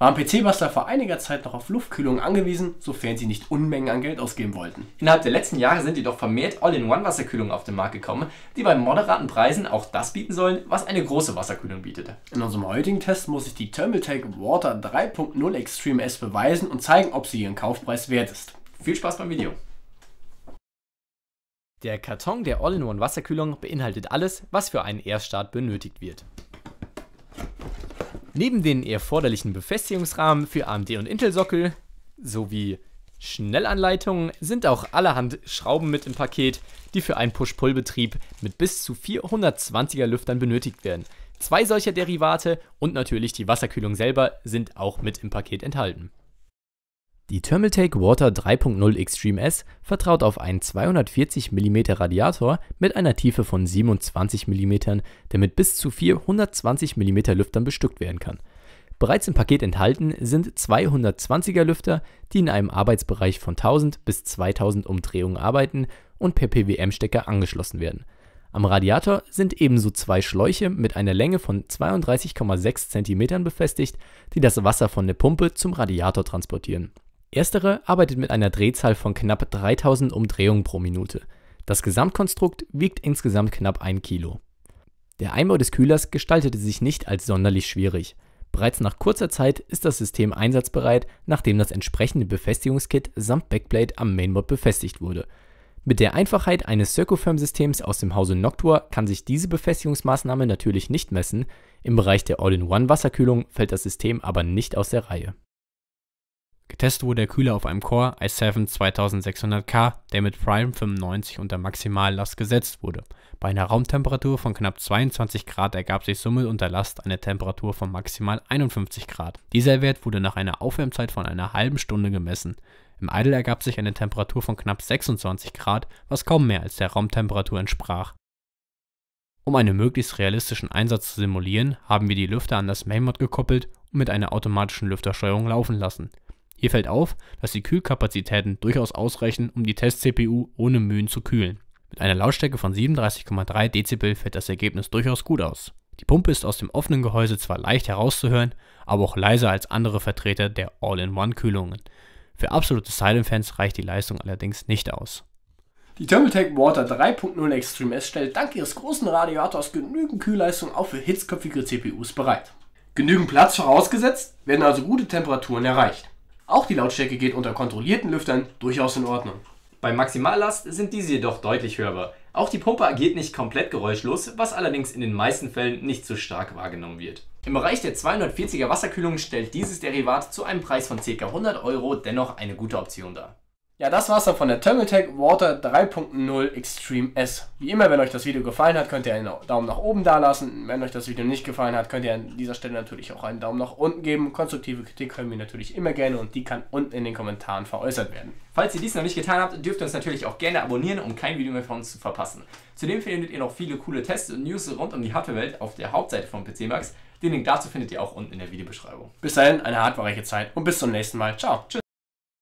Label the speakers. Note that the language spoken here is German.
Speaker 1: waren PC-Bastler vor einiger Zeit noch auf Luftkühlung angewiesen, sofern sie nicht Unmengen an Geld ausgeben wollten. Innerhalb der letzten Jahre sind jedoch vermehrt All-in-One-Wasserkühlungen auf den Markt gekommen, die bei moderaten Preisen auch das bieten sollen, was eine große Wasserkühlung bietet. In unserem heutigen Test muss ich die Thermaltake Water 3.0 Extreme S beweisen und zeigen, ob sie ihren Kaufpreis wert ist. Viel Spaß beim Video! Der Karton der All-in-One Wasserkühlung beinhaltet alles, was für einen Erststart benötigt wird. Neben den erforderlichen Befestigungsrahmen für AMD und Intel-Sockel sowie Schnellanleitungen sind auch allerhand Schrauben mit im Paket, die für einen Push-Pull-Betrieb mit bis zu 420er Lüftern benötigt werden. Zwei solcher Derivate und natürlich die Wasserkühlung selber sind auch mit im Paket enthalten. Die Thermaltake Water 3.0 Extreme S vertraut auf einen 240 mm Radiator mit einer Tiefe von 27 mm, der mit bis zu 420 mm Lüftern bestückt werden kann. Bereits im Paket enthalten sind 220er Lüfter, die in einem Arbeitsbereich von 1000 bis 2000 Umdrehungen arbeiten und per PWM-Stecker angeschlossen werden. Am Radiator sind ebenso zwei Schläuche mit einer Länge von 32,6 cm befestigt, die das Wasser von der Pumpe zum Radiator transportieren. Erstere arbeitet mit einer Drehzahl von knapp 3000 Umdrehungen pro Minute. Das Gesamtkonstrukt wiegt insgesamt knapp 1 Kilo. Der Einbau des Kühlers gestaltete sich nicht als sonderlich schwierig. Bereits nach kurzer Zeit ist das System einsatzbereit, nachdem das entsprechende Befestigungskit samt Backplate am Mainboard befestigt wurde. Mit der Einfachheit eines circofirm systems aus dem Hause Noctua kann sich diese Befestigungsmaßnahme natürlich nicht messen, im Bereich der All-in-One-Wasserkühlung fällt das System aber nicht aus der Reihe. Getestet wurde der Kühler auf einem Core i7 2600K, der mit Prime 95 unter Maximallast gesetzt wurde. Bei einer Raumtemperatur von knapp 22 Grad ergab sich somit unter Last eine Temperatur von maximal 51 Grad. Dieser Wert wurde nach einer Aufwärmzeit von einer halben Stunde gemessen. Im Idle ergab sich eine Temperatur von knapp 26 Grad, was kaum mehr als der Raumtemperatur entsprach. Um einen möglichst realistischen Einsatz zu simulieren, haben wir die Lüfter an das Mainboard gekoppelt und mit einer automatischen Lüftersteuerung laufen lassen. Hier fällt auf, dass die Kühlkapazitäten durchaus ausreichen, um die Test-CPU ohne Mühen zu kühlen. Mit einer Lautstärke von 37,3 Dezibel fällt das Ergebnis durchaus gut aus. Die Pumpe ist aus dem offenen Gehäuse zwar leicht herauszuhören, aber auch leiser als andere Vertreter der All-in-One-Kühlungen. Für absolute Silent-Fans reicht die Leistung allerdings nicht aus. Die Thermaltake Water 3.0 Extreme S stellt dank ihres großen Radiators genügend Kühlleistung auch für hitzköpfige CPUs bereit. Genügend Platz vorausgesetzt, werden also gute Temperaturen erreicht. Auch die Lautstärke geht unter kontrollierten Lüftern durchaus in Ordnung. Bei Maximallast sind diese jedoch deutlich hörbar. Auch die Pumpe agiert nicht komplett geräuschlos, was allerdings in den meisten Fällen nicht so stark wahrgenommen wird. Im Bereich der 240er Wasserkühlung stellt dieses Derivat zu einem Preis von ca. 100 Euro dennoch eine gute Option dar. Ja, das war's dann von der Thermaltech Water 3.0 Extreme S. Wie immer, wenn euch das Video gefallen hat, könnt ihr einen Daumen nach oben da lassen. Wenn euch das Video nicht gefallen hat, könnt ihr an dieser Stelle natürlich auch einen Daumen nach unten geben. Konstruktive Kritik hören wir natürlich immer gerne und die kann unten in den Kommentaren veräußert werden. Falls ihr dies noch nicht getan habt, dürft ihr uns natürlich auch gerne abonnieren, um kein Video mehr von uns zu verpassen. Zudem findet ihr noch viele coole Tests und News rund um die Hardwarewelt auf der Hauptseite von PC Max. Den Link dazu findet ihr auch unten in der Videobeschreibung. Bis dahin, eine hardwarereiche Zeit und bis zum nächsten Mal. Ciao. Tschüss.